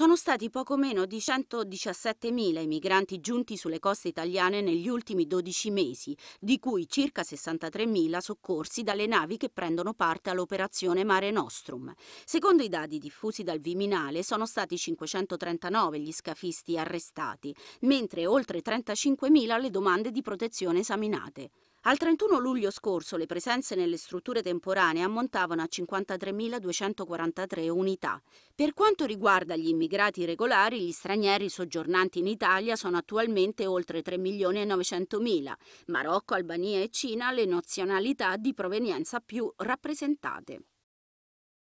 Sono stati poco meno di 117.000 i migranti giunti sulle coste italiane negli ultimi 12 mesi, di cui circa 63.000 soccorsi dalle navi che prendono parte all'operazione Mare Nostrum. Secondo i dati diffusi dal Viminale sono stati 539 gli scafisti arrestati, mentre oltre 35.000 le domande di protezione esaminate. Al 31 luglio scorso le presenze nelle strutture temporanee ammontavano a 53.243 unità. Per quanto riguarda gli immigrati regolari, gli stranieri soggiornanti in Italia sono attualmente oltre 3.900.000. Marocco, Albania e Cina le nazionalità di provenienza più rappresentate.